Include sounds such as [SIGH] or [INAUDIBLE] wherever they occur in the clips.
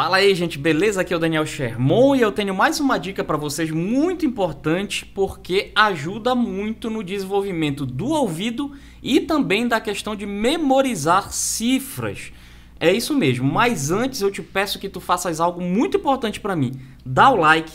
Fala aí, gente, beleza? Aqui é o Daniel Sherman e eu tenho mais uma dica para vocês muito importante porque ajuda muito no desenvolvimento do ouvido e também da questão de memorizar cifras. É isso mesmo, mas antes eu te peço que tu faças algo muito importante para mim. Dá o like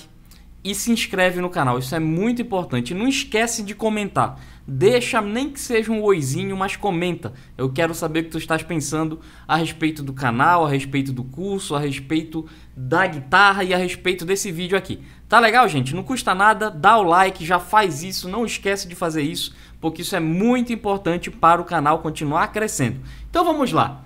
e se inscreve no canal, isso é muito importante. não esquece de comentar deixa nem que seja um oizinho, mas comenta. Eu quero saber o que tu estás pensando a respeito do canal, a respeito do curso, a respeito da guitarra e a respeito desse vídeo aqui. Tá legal, gente? Não custa nada, dá o like, já faz isso, não esquece de fazer isso, porque isso é muito importante para o canal continuar crescendo. Então vamos lá.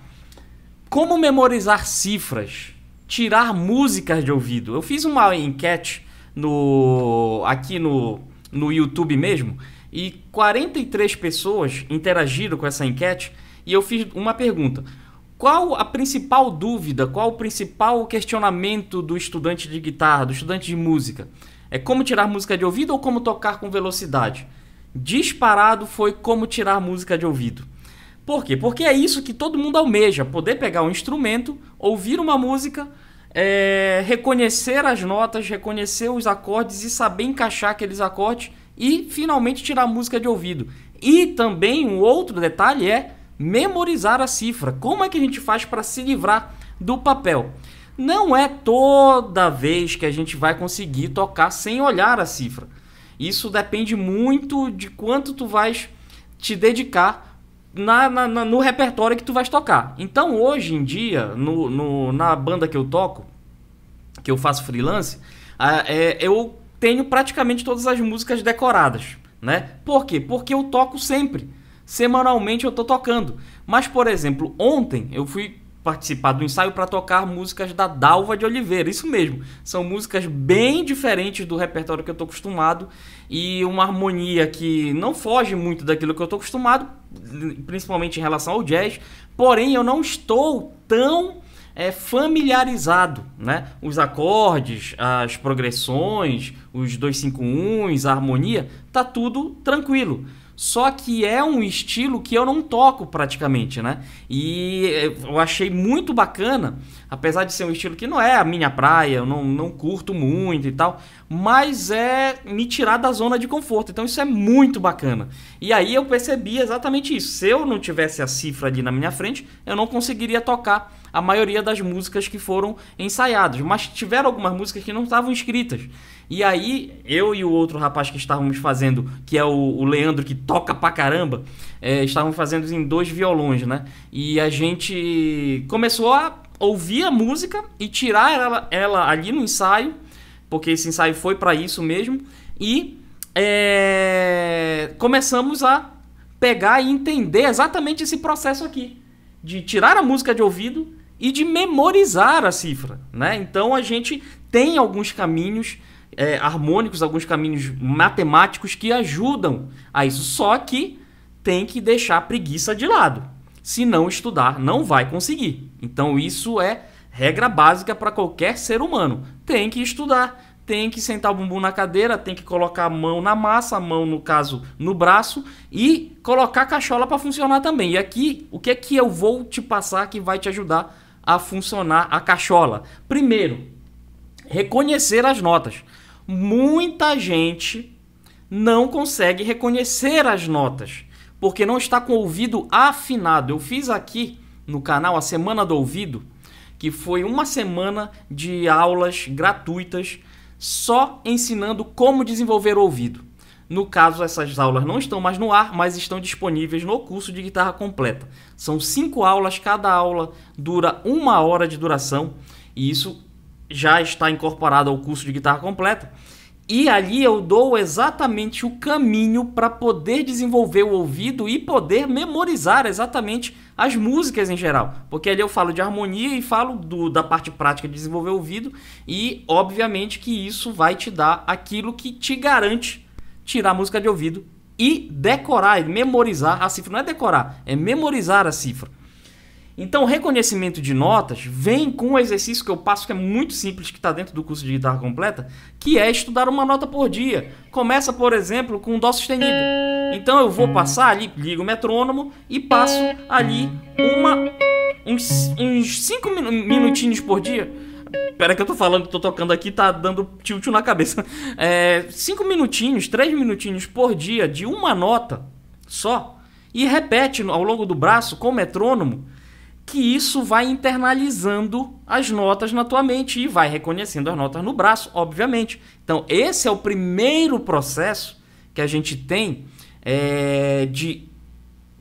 Como memorizar cifras? Tirar músicas de ouvido. Eu fiz uma enquete no aqui no no YouTube mesmo e 43 pessoas interagiram com essa enquete e eu fiz uma pergunta. Qual a principal dúvida, qual o principal questionamento do estudante de guitarra, do estudante de música? É como tirar música de ouvido ou como tocar com velocidade? Disparado foi como tirar música de ouvido. Por quê? Porque é isso que todo mundo almeja: poder pegar um instrumento, ouvir uma música, é, reconhecer as notas, reconhecer os acordes e saber encaixar aqueles acordes e finalmente tirar a música de ouvido. E também um outro detalhe é memorizar a cifra. Como é que a gente faz para se livrar do papel? Não é toda vez que a gente vai conseguir tocar sem olhar a cifra. Isso depende muito de quanto tu vais te dedicar na, na, na, no repertório que tu vais tocar. Então hoje em dia, no, no na banda que eu toco, que eu faço freelance, é, eu tenho praticamente todas as músicas decoradas, né? Por quê? Porque eu toco sempre. Semanalmente eu tô tocando. Mas, por exemplo, ontem eu fui participar do ensaio para tocar músicas da Dalva de Oliveira. Isso mesmo, são músicas bem diferentes do repertório que eu tô acostumado e uma harmonia que não foge muito daquilo que eu tô acostumado, principalmente em relação ao jazz. Porém, eu não estou tão é, familiarizado, né? Os acordes, as progressões, os 251s, a harmonia, tá tudo tranquilo. Só que é um estilo que eu não toco praticamente, né? E eu achei muito bacana, apesar de ser um estilo que não é a minha praia, eu não, não curto muito e tal, mas é me tirar da zona de conforto. Então isso é muito bacana. E aí eu percebi exatamente isso. Se eu não tivesse a cifra ali na minha frente, eu não conseguiria tocar a maioria das músicas que foram ensaiadas, mas tiveram algumas músicas que não estavam escritas. E aí, eu e o outro rapaz que estávamos fazendo, que é o, o Leandro, que toca pra caramba, é, estávamos fazendo em dois violões, né? E a gente começou a ouvir a música e tirar ela, ela ali no ensaio, porque esse ensaio foi para isso mesmo, e é, começamos a pegar e entender exatamente esse processo aqui de tirar a música de ouvido e de memorizar a cifra, né? Então a gente tem alguns caminhos é, harmônicos, alguns caminhos matemáticos que ajudam a isso. Só que tem que deixar a preguiça de lado. Se não estudar, não vai conseguir. Então isso é regra básica para qualquer ser humano. Tem que estudar, tem que sentar o bumbum na cadeira, tem que colocar a mão na massa, a mão no caso no braço e colocar a cachola para funcionar também. E aqui, o que é que eu vou te passar que vai te ajudar a funcionar a cachola. Primeiro, reconhecer as notas. Muita gente não consegue reconhecer as notas porque não está com o ouvido afinado. Eu fiz aqui no canal a Semana do Ouvido, que foi uma semana de aulas gratuitas só ensinando como desenvolver o ouvido. No caso, essas aulas não estão mais no ar, mas estão disponíveis no curso de guitarra completa. São cinco aulas, cada aula dura uma hora de duração, e isso já está incorporado ao curso de guitarra completa. E ali eu dou exatamente o caminho para poder desenvolver o ouvido e poder memorizar exatamente as músicas em geral. Porque ali eu falo de harmonia e falo do, da parte prática de desenvolver o ouvido, e obviamente que isso vai te dar aquilo que te garante tirar a música de ouvido e decorar, e memorizar a cifra. Não é decorar, é memorizar a cifra. Então, reconhecimento de notas vem com um exercício que eu passo que é muito simples, que está dentro do curso de guitarra completa, que é estudar uma nota por dia. Começa, por exemplo, com Dó sustenido. Então, eu vou passar ali, ligo o metrônomo e passo ali uma, uns 5 minutinhos por dia Pera que eu tô falando, tô tocando aqui, tá dando tilt na cabeça. [LAUGHS] É, cinco minutinhos, três minutinhos por dia de uma nota só. E repete ao longo do braço com o metrônomo que isso vai internalizando as notas na tua mente e vai reconhecendo as notas no braço, obviamente. Então, esse é o primeiro processo que a gente tem é, de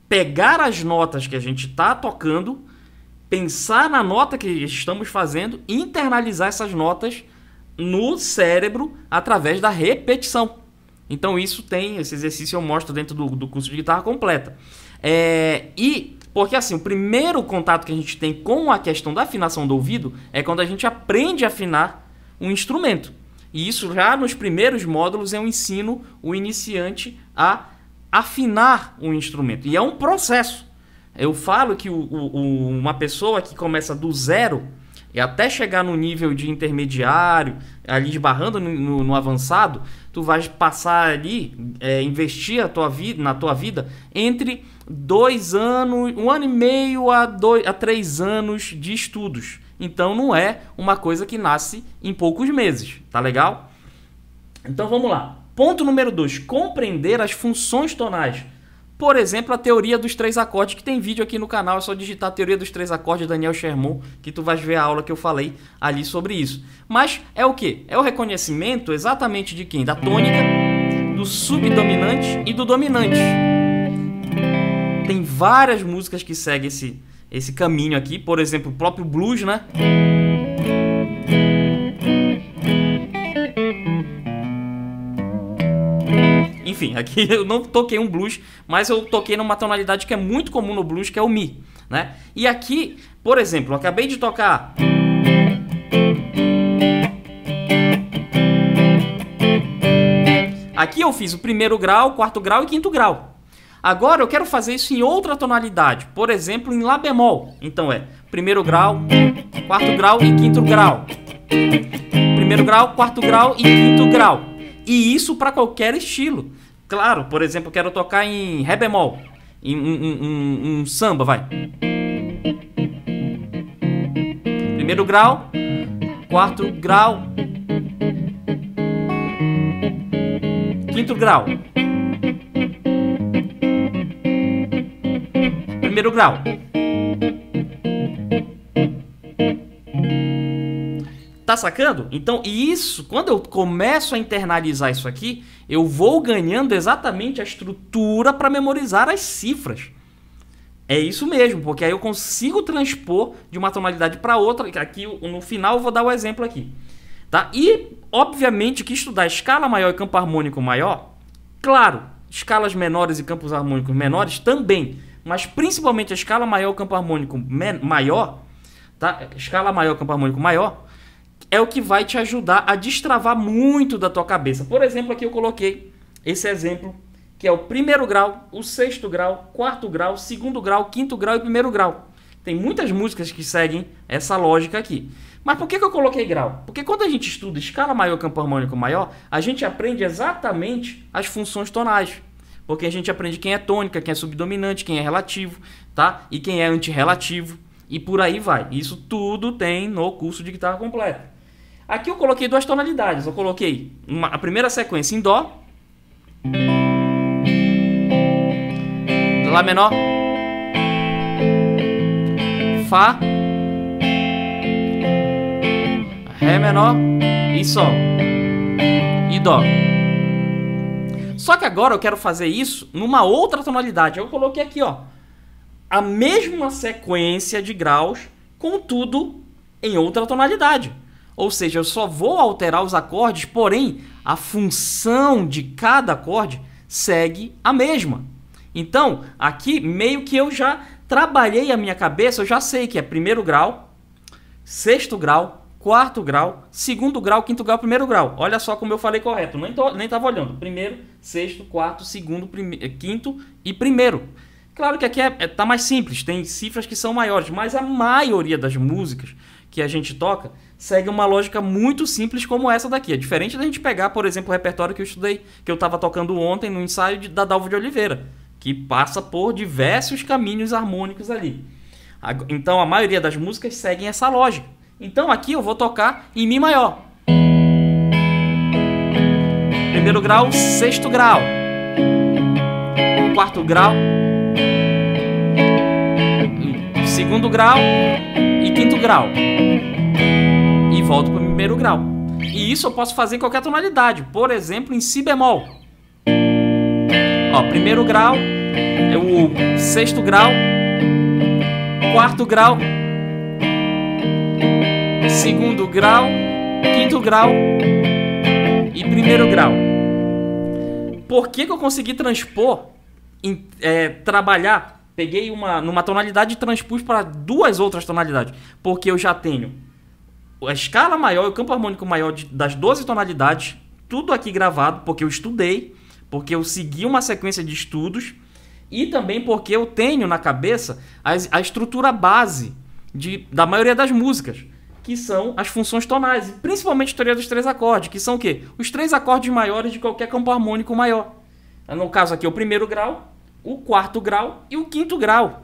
pegar as notas que a gente está tocando pensar na nota que estamos fazendo e internalizar essas notas no cérebro através da repetição. Então isso tem, esse exercício eu mostro dentro do, do curso de guitarra completa. É, e porque assim, o primeiro contato que a gente tem com a questão da afinação do ouvido é quando a gente aprende a afinar um instrumento. E isso já nos primeiros módulos eu ensino o iniciante a afinar um instrumento. E é um processo. Eu falo que o, o, uma pessoa que começa do zero e até chegar no nível de intermediário, ali esbarrando no, no, no avançado, tu vais passar ali, é, investir a tua vida, na tua vida entre dois anos, um ano e meio a, dois, a três anos de estudos. Então não é uma coisa que nasce em poucos meses, tá legal? Então vamos lá. Ponto número dois compreender as funções tonais. Por exemplo, a teoria dos três acordes, que tem vídeo aqui no canal, é só digitar a teoria dos três acordes Daniel Sherman, que tu vais ver a aula que eu falei ali sobre isso. Mas é o que? É o reconhecimento exatamente de quem? Da tônica, do subdominante e do dominante. Tem várias músicas que seguem esse, esse caminho aqui, por exemplo, o próprio blues, né? enfim, aqui [LAUGHS] eu não toquei um blues, mas eu toquei numa tonalidade que é muito comum no blues, que é o Mi. Né? E aqui, por exemplo, eu acabei de tocar. Aqui eu fiz o primeiro grau, quarto grau e quinto grau. Agora eu quero fazer isso em outra tonalidade, por exemplo, em Lá bemol. Então é primeiro grau, quarto grau e quinto grau. Primeiro grau, quarto grau e quinto grau. E isso para qualquer estilo claro. Por exemplo, quero tocar em Ré bemol, em um, um, um samba, vai. Primeiro grau, quarto grau, quinto grau. Primeiro grau. Tá sacando? Então, e isso, quando eu começo a internalizar isso aqui, eu vou ganhando exatamente a estrutura para memorizar as cifras. É isso mesmo, porque aí eu consigo transpor de uma tonalidade para outra. Aqui no final eu vou dar o um exemplo aqui. Tá? E, obviamente, que estudar escala maior e campo harmônico maior, claro, escalas menores e campos harmônicos menores também, mas principalmente a escala maior e campo harmônico maior, tá? escala maior e campo harmônico maior, é o que vai te ajudar a destravar muito da tua cabeça. Por exemplo, aqui eu coloquei esse exemplo que é o primeiro grau, o sexto grau, quarto grau, segundo grau, quinto grau e primeiro grau. Tem muitas músicas que seguem essa lógica aqui. Mas por que, que eu coloquei grau? Porque quando a gente estuda escala maior, campo harmônico maior, a gente aprende exatamente as funções tonais. Porque a gente aprende quem é tônica, quem é subdominante, quem é relativo, tá? E quem é antirrelativo. E por aí vai. Isso tudo tem no curso de guitarra completa. Aqui eu coloquei duas tonalidades. Eu coloquei uma, a primeira sequência em Dó. Lá menor. Fá. Ré menor e Sol. E Dó. Só que agora eu quero fazer isso numa outra tonalidade. Eu coloquei aqui, ó. A mesma sequência de graus, contudo em outra tonalidade. Ou seja, eu só vou alterar os acordes, porém a função de cada acorde segue a mesma. Então, aqui meio que eu já trabalhei a minha cabeça, eu já sei que é primeiro grau, sexto grau, quarto grau, segundo grau, quinto grau, primeiro grau. Olha só como eu falei correto, nem, tô, nem tava olhando. Primeiro, sexto, quarto, segundo, eh, quinto e primeiro. Claro que aqui é, é, tá mais simples, tem cifras que são maiores, mas a maioria das músicas que a gente toca segue uma lógica muito simples como essa daqui. É diferente da gente pegar, por exemplo, o repertório que eu estudei, que eu estava tocando ontem no ensaio de, da Dalva de Oliveira, que passa por diversos caminhos harmônicos ali. Então a maioria das músicas seguem essa lógica. Então aqui eu vou tocar em Mi maior. Primeiro grau, sexto grau. Quarto grau. Segundo grau e quinto grau volto para o primeiro grau. E isso eu posso fazer em qualquer tonalidade, por exemplo, em si bemol. Ó, primeiro grau, é o sexto grau, quarto grau, segundo grau, quinto grau e primeiro grau. Por que, que eu consegui transpor, em, é, trabalhar, peguei uma numa tonalidade e transpus para duas outras tonalidades? Porque eu já tenho a escala maior, o campo harmônico maior de, das 12 tonalidades, tudo aqui gravado, porque eu estudei, porque eu segui uma sequência de estudos e também porque eu tenho na cabeça a, a estrutura base de, da maioria das músicas, que são as funções tonais, principalmente a teoria dos três acordes, que são o quê? Os três acordes maiores de qualquer campo harmônico maior. No caso aqui, o primeiro grau, o quarto grau e o quinto grau.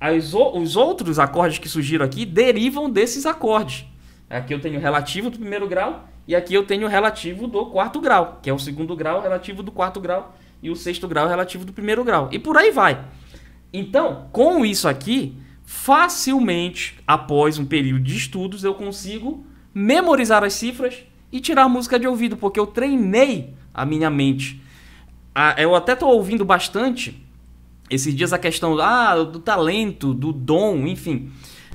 As, os outros acordes que surgiram aqui derivam desses acordes. Aqui eu tenho o relativo do primeiro grau e aqui eu tenho o relativo do quarto grau, que é o segundo grau relativo do quarto grau e o sexto grau relativo do primeiro grau. E por aí vai. Então, com isso aqui, facilmente, após um período de estudos, eu consigo memorizar as cifras e tirar a música de ouvido, porque eu treinei a minha mente. Eu até estou ouvindo bastante esses dias a questão ah, do talento, do dom, enfim.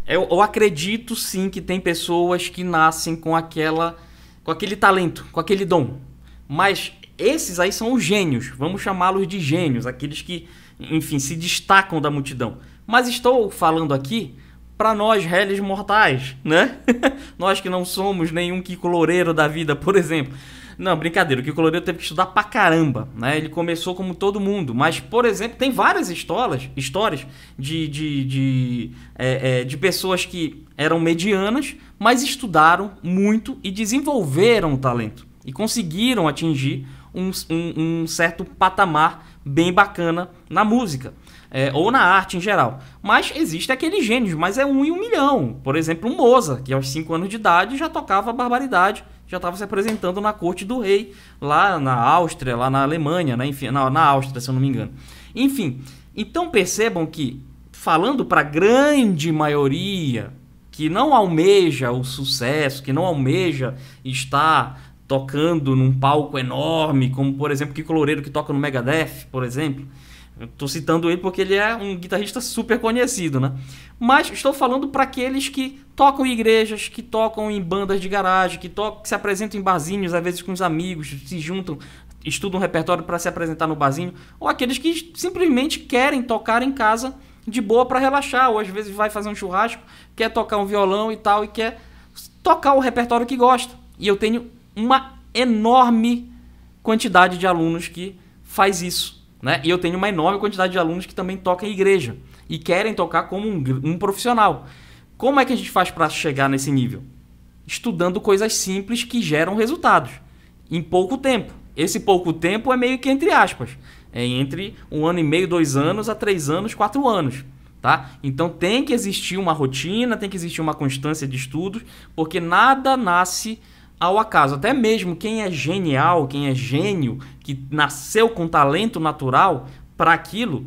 Eu, eu acredito sim que tem pessoas que nascem com aquela, com aquele talento, com aquele dom. Mas esses aí são os gênios, vamos chamá-los de gênios, aqueles que, enfim, se destacam da multidão. Mas estou falando aqui para nós, réis mortais, né? [LAUGHS] nós que não somos nenhum Kiko Loureiro da vida, por exemplo. Não, brincadeira, o que Coloredo teve que estudar pra caramba, né? Ele começou como todo mundo, mas, por exemplo, tem várias histórias, histórias de, de, de, é, é, de pessoas que eram medianas, mas estudaram muito e desenvolveram o talento e conseguiram atingir um, um, um certo patamar bem bacana na música. É, ou na arte em geral. Mas existe aquele gênio, mas é um em um milhão. Por exemplo, o Moza, que aos 5 anos de idade já tocava barbaridade já estava se apresentando na corte do rei, lá na Áustria, lá na Alemanha, né? Enfim, na, na Áustria, se eu não me engano. Enfim, então percebam que, falando para a grande maioria que não almeja o sucesso, que não almeja estar tocando num palco enorme, como por exemplo que Loureiro que toca no Megadeth, por exemplo, Estou citando ele porque ele é um guitarrista super conhecido, né? Mas estou falando para aqueles que tocam em igrejas, que tocam em bandas de garagem, que, tocam, que se apresentam em barzinhos, às vezes com os amigos, se juntam, estudam um repertório para se apresentar no barzinho, ou aqueles que simplesmente querem tocar em casa de boa para relaxar, ou às vezes vai fazer um churrasco, quer tocar um violão e tal, e quer tocar o repertório que gosta. E eu tenho uma enorme quantidade de alunos que faz isso né? E eu tenho uma enorme quantidade de alunos que também tocam em igreja e querem tocar como um, um profissional. Como é que a gente faz para chegar nesse nível? Estudando coisas simples que geram resultados em pouco tempo. Esse pouco tempo é meio que entre aspas, é entre um ano e meio, dois anos a três anos, quatro anos. Tá? Então tem que existir uma rotina, tem que existir uma constância de estudos, porque nada nasce ao acaso. Até mesmo quem é genial, quem é gênio, que nasceu com talento natural para aquilo,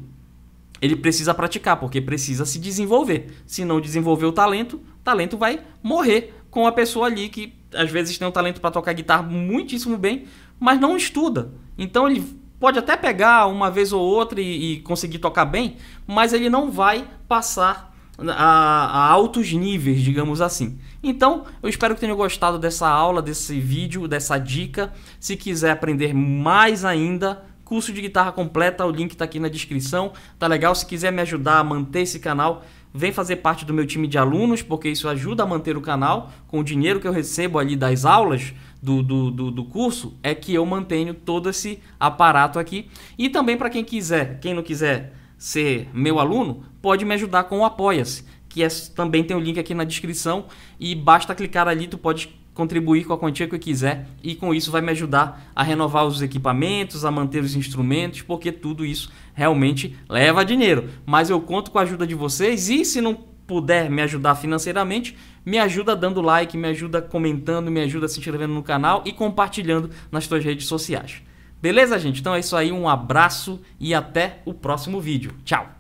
ele precisa praticar, porque precisa se desenvolver. Se não desenvolver o talento, o talento vai morrer com a pessoa ali que às vezes tem um talento para tocar guitarra muitíssimo bem, mas não estuda. Então ele pode até pegar uma vez ou outra e, e conseguir tocar bem, mas ele não vai passar a, a altos níveis, digamos assim. Então, eu espero que tenham gostado dessa aula, desse vídeo, dessa dica. Se quiser aprender mais ainda, curso de guitarra completa, o link está aqui na descrição. Tá legal? Se quiser me ajudar a manter esse canal, vem fazer parte do meu time de alunos, porque isso ajuda a manter o canal. Com o dinheiro que eu recebo ali das aulas do, do, do, do curso, é que eu mantenho todo esse aparato aqui. E também para quem quiser, quem não quiser ser meu aluno, pode me ajudar com o Apoia-se que é, também tem o um link aqui na descrição e basta clicar ali, tu pode contribuir com a quantia que eu quiser e com isso vai me ajudar a renovar os equipamentos, a manter os instrumentos, porque tudo isso realmente leva dinheiro. Mas eu conto com a ajuda de vocês e se não puder me ajudar financeiramente, me ajuda dando like, me ajuda comentando, me ajuda se inscrevendo no canal e compartilhando nas suas redes sociais. Beleza, gente? Então é isso aí, um abraço e até o próximo vídeo. Tchau!